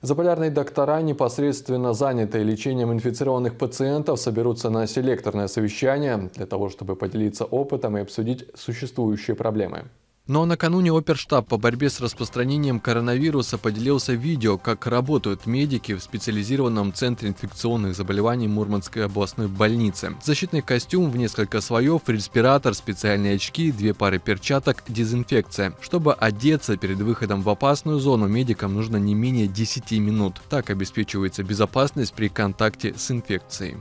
Заполярные доктора, непосредственно занятые лечением инфицированных пациентов, соберутся на селекторное совещание для того, чтобы поделиться опытом и обсудить существующие проблемы. Ну а накануне Оперштаб по борьбе с распространением коронавируса поделился видео, как работают медики в специализированном центре инфекционных заболеваний Мурманской областной больницы. Защитный костюм в несколько слоев, респиратор, специальные очки, две пары перчаток, дезинфекция. Чтобы одеться перед выходом в опасную зону, медикам нужно не менее 10 минут. Так обеспечивается безопасность при контакте с инфекцией.